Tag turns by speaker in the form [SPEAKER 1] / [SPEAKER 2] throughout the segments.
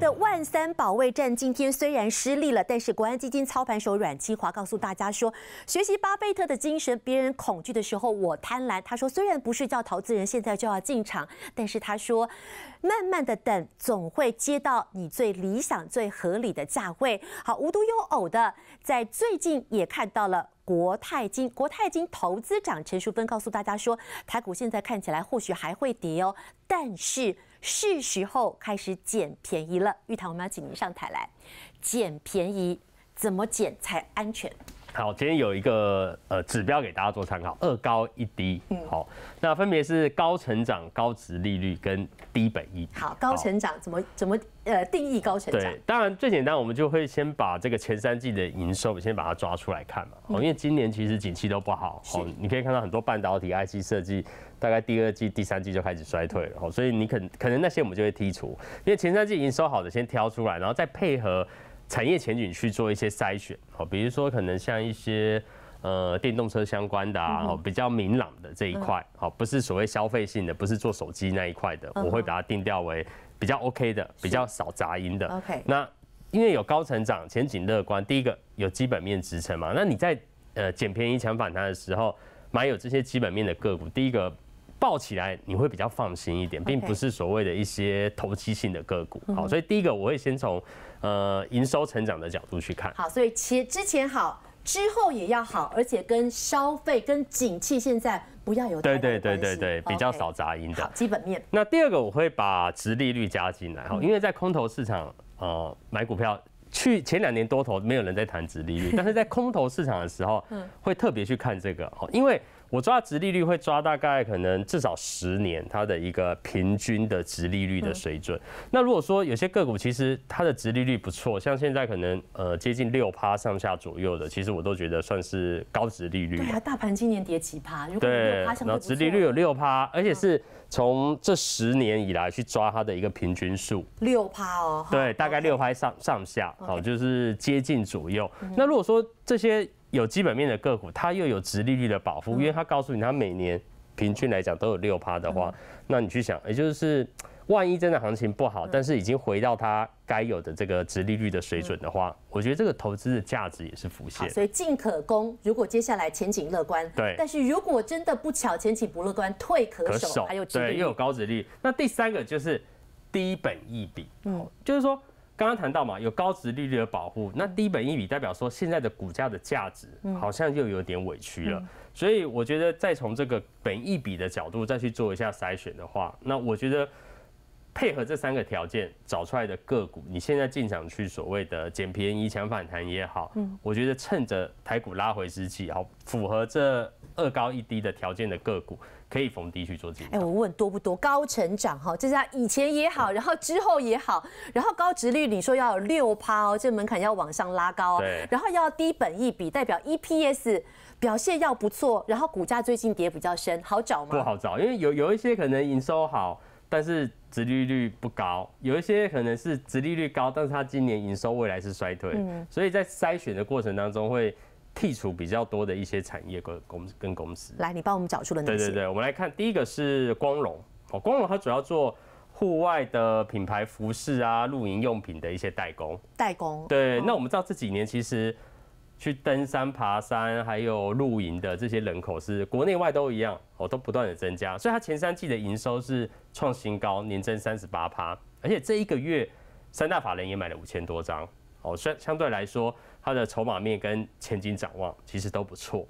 [SPEAKER 1] 的万三保卫战今天虽然失利了，但是国安基金操盘手阮清华告诉大家说，学习巴菲特的精神，别人恐惧的时候我贪婪。他说，虽然不是叫投资人现在就要进场，但是他说，慢慢的等，总会接到你最理想、最合理的价位。好，无独有偶的，在最近也看到了国泰金国泰金投资长陈淑芬告诉大家说，台股现在看起来或许还会跌哦，但是。是时候开始捡便宜了，玉堂，我们要请您上台来，捡便宜，怎么捡才安全？
[SPEAKER 2] 好，今天有一个呃指标给大家做参考，二高一低。嗯，好，那分别是高成长、高值利率跟低本益。好，高成
[SPEAKER 1] 长怎么怎么呃定义高成长？对，
[SPEAKER 2] 当然最简单，我们就会先把这个前三季的营收先把它抓出来看嘛。哦，因为今年其实景气都不好。是。你可以看到很多半导体、IC 设计，大概第二季、第三季就开始衰退了。所以你可可能那些我们就会剔除，因为前三季营收好的先挑出来，然后再配合。产业前景去做一些筛选啊，比如说可能像一些呃电动车相关的啊，比较明朗的这一块，好，不是所谓消费性的，不是做手机那一块的，我会把它定调为比较 OK 的，比较少杂音的。OK，那因为有高成长前景、乐观，第一个有基本面支撑嘛，那你在呃捡便宜抢反弹的时候买有这些基本面的个股，第一个。抱起来你会比较放心一点，并不是所谓的一些投机性的个股。好，所以第一个我会先从呃营收成长的角度去看。
[SPEAKER 1] 好，所以前之前好，之后也要好，而且跟消费跟景气现在不要有关系。
[SPEAKER 2] 对对对对对，比较少杂音。的。基本面。那第二个我会把殖利率加进来哈，因为在空头市场呃，买股票去前两年多头没有人在谈殖利率，但是在空头市场的时候会特别去看这个哦，因为。我抓值利率会抓大概可能至少十年它的一个平均的值利率的水准。那如果说有些个股其实它的值利率不错，像现在可能呃接近六趴上下左右的，其实我都觉得算是高值利率。对啊，
[SPEAKER 1] 大盘今年跌几趴，如果六趴然后值利
[SPEAKER 2] 率有六趴，而且是从这十年以来去抓它的一个平均数，六趴哦，对，大概六趴上上下，好，就是接近左右。那如果说这些。有基本面的个股，它又有殖利率的保护，因为它告诉你，它每年平均来讲都有六趴的话，那你去想，也就是万一真的行情不好，但是已经回到它该有的这个殖利率的水准的话，我觉得这个投资的价值也是浮现。所
[SPEAKER 1] 以进可攻，如果接下来前景乐观，对，但是如果真的不巧前景不乐观，退可守，还有对，又有
[SPEAKER 2] 高值率。那第三个就是低本益比，嗯，就是说。刚刚谈到嘛，有高值利率的保护，那低本益比代表说现在的股价的价值好像又有点委屈了，所以我觉得再从这个本益比的角度再去做一下筛选的话，那我觉得配合这三个条件找出来的个股，你现在进场去所谓的捡便宜抢反弹也好，我觉得趁着台股拉回之际好符合这二高一低的条件的个股。可以逢低去做进。
[SPEAKER 1] 哎，我问多不多？高成长哈，这家以前也好，然后之后也好，然后高值率，你说要有六趴哦，这门槛要往上拉高。对。然后要低本益比，代表 EPS 表现要不错，然后股价最近跌比较深，好找吗？不
[SPEAKER 2] 好找，因为有有一些可能营收好，但是值利率不高；有一些可能是值利率高，但是它今年营收未来是衰退。嗯。所以在筛选的过程当中会。剔除比较多的一些产业跟公跟公司，来，
[SPEAKER 1] 你帮我们找出了哪些？对对对，
[SPEAKER 2] 我们来看第一个是光荣哦，光荣它主要做户外的品牌服饰啊、露营用品的一些代工。代工。对，那我们知道这几年其实去登山、爬山还有露营的这些人口是国内外都一样哦，都不断的增加，所以它前三季的营收是创新高，年增三十八趴，而且这一个月三大法人也买了五千多张哦，相相对来说。它的筹码面跟前景展望其实都不错。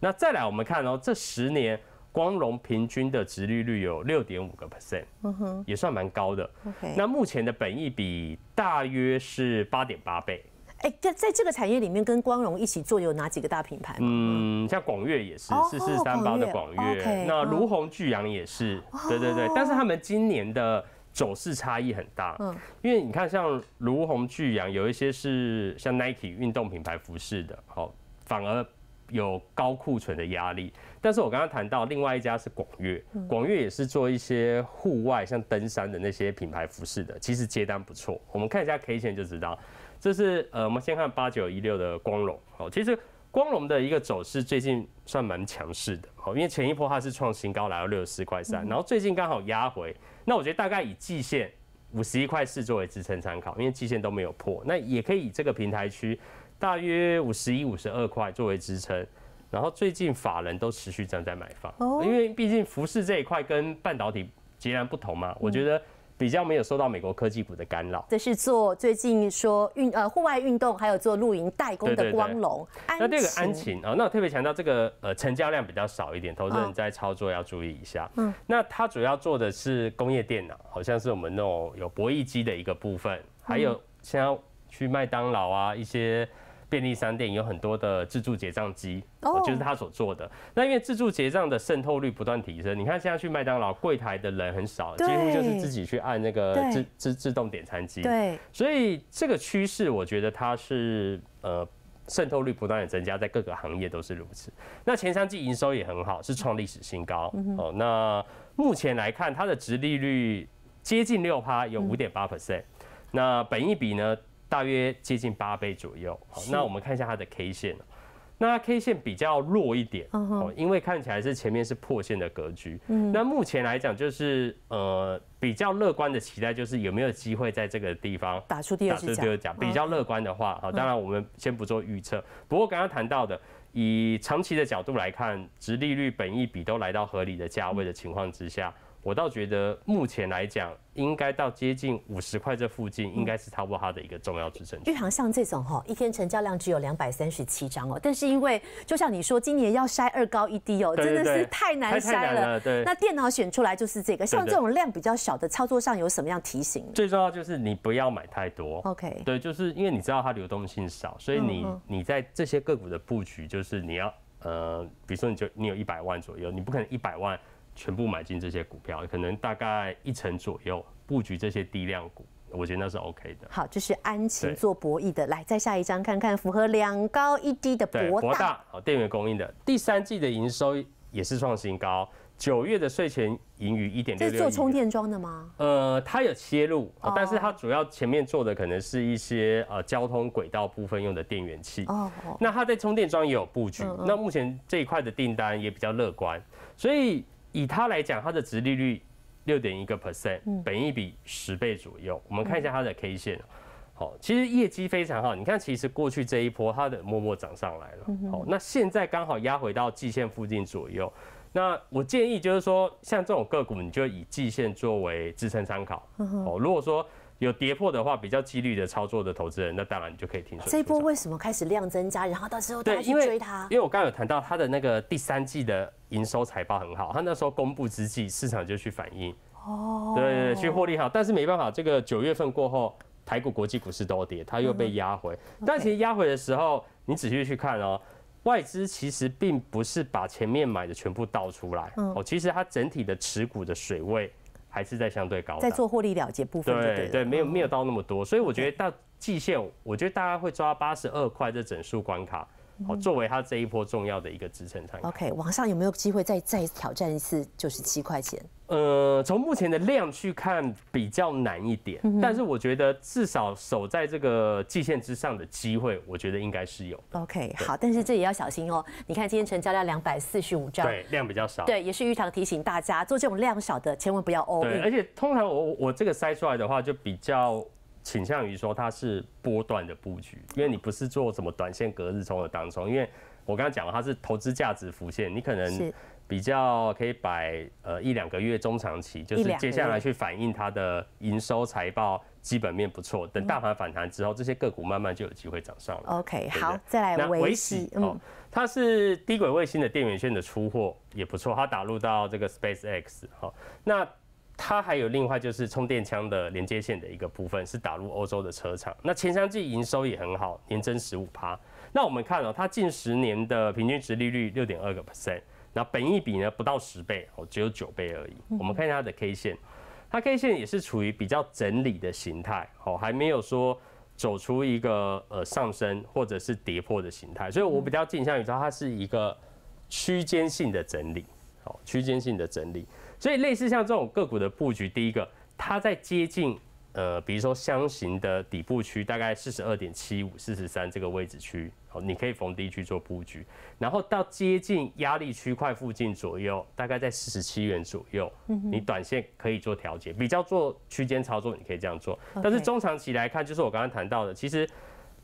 [SPEAKER 2] 那再来，我们看哦，这十年光荣平均的殖利率有六点五个 percent，嗯哼，也算蛮高的。那目前的本益比大约是八点八倍。
[SPEAKER 1] 哎，在这个产业里面跟光荣一起做有哪几个大品牌？
[SPEAKER 2] 嗯，像广悦也是，四四三八的广悦。那如虹、巨阳也是，对对对。但是他们今年的。走势差异很大，嗯，因为你看，像如虹、巨阳，有一些是像 Nike 运动品牌服饰的，好，反而有高库存的压力。但是我刚刚谈到，另外一家是广悦，广悦也是做一些户外，像登山的那些品牌服饰的，其实接单不错。我们看一下 K 线就知道，这是呃，我们先看八九一六的光荣，好，其实光荣的一个走势最近。算蛮强势的，好，因为前一波它是创新高来到六十四块三，然后最近刚好压回，那我觉得大概以季线五十一块四作为支撑参考，因为季线都没有破，那也可以以这个平台区大约五十一、五十二块作为支撑，然后最近法人都持续站在买方，因为毕竟服饰这一块跟半导体截然不同嘛，我觉得。比较没有受到美国科技股的干扰。
[SPEAKER 1] 这是做最近说运呃户外运动，还有做露营代工的光隆那这个安琴，
[SPEAKER 2] 啊，那特别强调这个呃成交量比较少一点，投资人在操作要注意一下。嗯，那它主要做的是工业电脑，好像是我们那种有博弈机的一个部分，还有现在去麦当劳啊一些。便利商店有很多的自助结账机，哦，就是他所做的。那因为自助结账的渗透率不断提升，你看现在去麦当劳柜台的人很少，几乎就是自己去按那个自自自动点餐机。对，所以这个趋势我觉得它是呃渗透率不断的增加，在各个行业都是如此。那前三季营收也很好，是创历史新高哦。那目前来看，它的值利率接近六趴，有五点八 percent。那本益比呢？大约接近八倍左右。好，那我们看一下它的 K 线。那 K 线比较弱一点，哦，因为看起来是前面是破线的格局。嗯，那目前来讲就是呃比较乐观的期待，就是有没有机会在这个地方打出第二支脚？比较乐观的话，好，当然我们先不做预测。不过刚刚谈到的，以长期的角度来看，殖利率本一比都来到合理的价位的情况之下。我倒觉得目前来讲，应该到接近五十块这附近，应该是超过它的一个重要支撑。就
[SPEAKER 1] 好像这种哈，一天成交量只有两百三十七张哦，但是因为就像你说，今年要筛二高一低哦，真的是太难筛了。对，那电脑选出来就是这个。像这种量比较小的操作上有什么样提醒？最
[SPEAKER 2] 重要就是你不要买太多。OK，对，就是因为你知道它流动性少，所以你你在这些个股的布局，就是你要呃，比如说你就你有一百万左右，你不可能一百万。全部买进这些股票，可能大概一成左右布局这些低量股，我觉得那是 OK 的。
[SPEAKER 1] 好，就是安晴做博弈的，来，再下一张看看符合两高一低的博博大，
[SPEAKER 2] 好，电源供应的，第三季的营收也是创新高，九月的税前盈余一点六六。这是做
[SPEAKER 1] 充电桩的吗？
[SPEAKER 2] 呃，它有切入，但是它主要前面做的可能是一些呃交通轨道部分用的电源器。哦哦。那它在充电桩也有布局，那目前这一块的订单也比较乐观，所以。以它来讲，它的殖利率六点一个 percent，本益比十倍左右。我们看一下它的 K 线，好，其实业绩非常好。你看，其实过去这一波它的默默涨上来了，好，那现在刚好压回到季线附近左右。那我建议就是说，像这种个股，你就以季线作为支撑参考。哦，如果说。有跌破的话，比较机率的操作的投资人，那当然你就可以听。这一波
[SPEAKER 1] 为什么开始量增加，然后到时候大家去追它？
[SPEAKER 2] 因为，我刚刚有谈到它的那个第三季的营收财报很好，它那时候公布之际，市场就去反应。哦。对对对，去获利好，但是没办法，这个九月份过后，台股国际股市都跌，它又被压回。但其实压回的时候，你仔细去看哦，外资其实并不是把前面买的全部倒出来，哦，其实它整体的持股的水位。还是在相对高，在做
[SPEAKER 1] 获利了结部分，对对对，
[SPEAKER 2] 没有没有到那么多，所以我觉得到季线，我觉得大概会抓八十二块这整数关卡。哦，作为它这一波重要的一个支撑参考。
[SPEAKER 1] OK，网上有没有机会再再挑战一次？就是七块钱。
[SPEAKER 2] 呃，从目前的量去看，比较难一点。但是我觉得至少守在这个季线之上的机会，我觉得应该是有。
[SPEAKER 1] OK，好，但是这也要小心哦。你看今天成交量两百四十五张，对，
[SPEAKER 2] 量比较少。对，也
[SPEAKER 1] 是玉堂提醒大家，做这种量少的，千万不要 o 对，而且
[SPEAKER 2] 通常我我这个筛出来的话，就比较。倾向于说它是波段的布局，因为你不是做什么短线、隔日冲的当中，因为我刚刚讲了，它是投资价值浮现，你可能比较可以摆呃一两个月、中长期，就是接下来去反映它的营收财报基本面不错，等大盘反弹之后，这些个股慢慢就有机会涨上了。
[SPEAKER 1] OK，好，再来维系。嗯，
[SPEAKER 2] 它是低轨卫星的电源线的出货也不错，它打入到这个 SpaceX。哦。那。它还有另外就是充电枪的连接线的一个部分是打入欧洲的车厂。那前三季营收也很好，年增十五趴。那我们看了它近十年的平均值利率六点二个 percent，那本益比呢不到十倍哦，只有九倍而已。我们看一下它的 K 线，它 K 线也是处于比较整理的形态哦，还没有说走出一个呃上升或者是跌破的形态，所以我比较倾向于说它是一个区间性的整理，哦，区间性的整理。所以类似像这种个股的布局，第一个它在接近呃，比如说箱型的底部区，大概四十二点七五、四十三这个位置区，好，你可以逢低去做布局。然后到接近压力区块附近左右，大概在四十七元左右，你短线可以做调节，比较做区间操作，你可以这样做。但是中长期来看，就是我刚刚谈到的，其实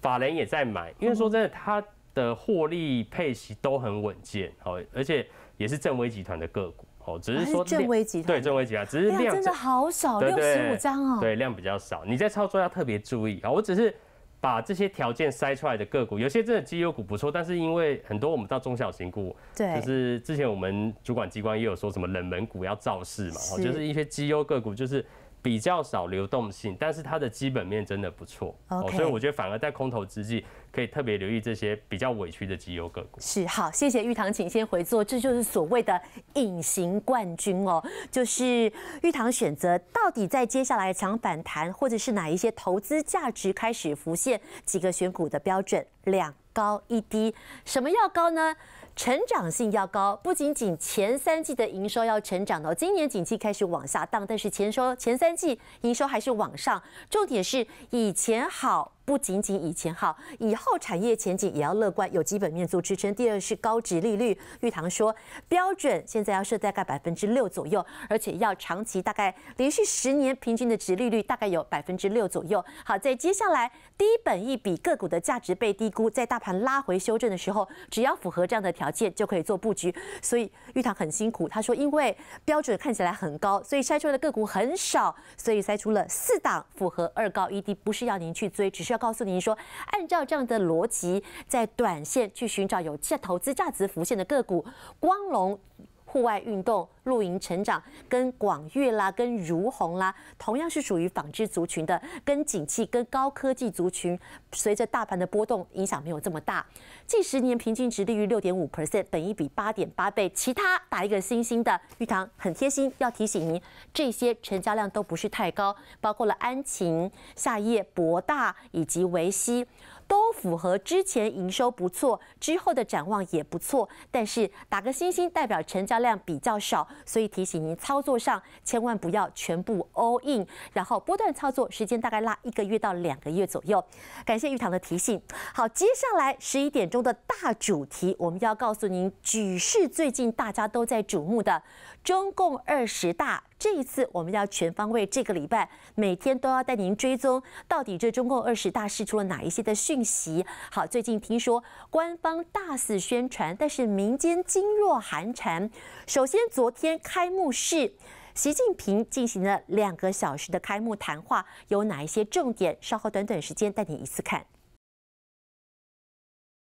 [SPEAKER 2] 法人也在买，因为说真的，它的获利配息都很稳健，好，而且也是正威集团的个股。哦，只是说对正威集团，只是量真的
[SPEAKER 1] 好少，六十五张哦，对
[SPEAKER 2] 量比较少，你在操作要特别注意啊。我只是把这些条件筛出来的个股，有些真的绩优股不错，但是因为很多我们到中小型股，对，就是之前我们主管机关也有说什么冷门股要造势嘛，就是一些绩优个股就是。比较少流动性，但是它的基本面真的不错，所以我觉得反而在空头之际，可以特别留意这些比较委屈的绩优个股。
[SPEAKER 1] 是，好，谢谢玉堂，请先回座。这就是所谓的隐形冠军哦，就是玉堂选择到底在接下来强反弹，或者是哪一些投资价值开始浮现？几个选股的标准两。高一低，什么要高呢？成长性要高，不仅仅前三季的营收要成长到今年景气开始往下荡，但是前收前三季营收还是往上，重点是以前好。不仅仅以前好，以后产业前景也要乐观，有基本面做支撑。第二是高值利率，玉堂说标准现在要设在概百分之六左右，而且要长期大概连续十年平均的值利率大概有百分之六左右。好，在接下来低本一笔个股的价值被低估，在大盘拉回修正的时候，只要符合这样的条件就可以做布局。所以玉堂很辛苦，他说因为标准看起来很高，所以筛出来的个股很少，所以筛出了四档符合二高一低，不是要您去追，只是。告诉您说，按照这样的逻辑，在短线去寻找有价投资价值浮现的个股，光荣。户外运动、露营成长跟广粤啦、跟如虹啦，同样是属于纺织族群的，跟景气跟高科技族群，随着大盘的波动影响没有这么大。近十年平均值利于六点五 percent，本一比八点八倍。其他打一个星星的玉堂很贴心，要提醒您这些成交量都不是太高，包括了安晴、夏业、博大以及维西。都符合之前营收不错，之后的展望也不错，但是打个星星代表成交量比较少，所以提醒您操作上千万不要全部 all in，然后波段操作时间大概拉一个月到两个月左右。感谢玉堂的提醒。好，接下来十一点钟的大主题，我们要告诉您，举世最近大家都在瞩目的。中共二十大这一次，我们要全方位。这个礼拜每天都要带您追踪，到底这中共二十大释出了哪一些的讯息？好，最近听说官方大肆宣传，但是民间噤若寒蝉。首先，昨天开幕式，习近平进行了两个小时的开幕谈话，有哪一些重点？稍后短短时间带您一次看。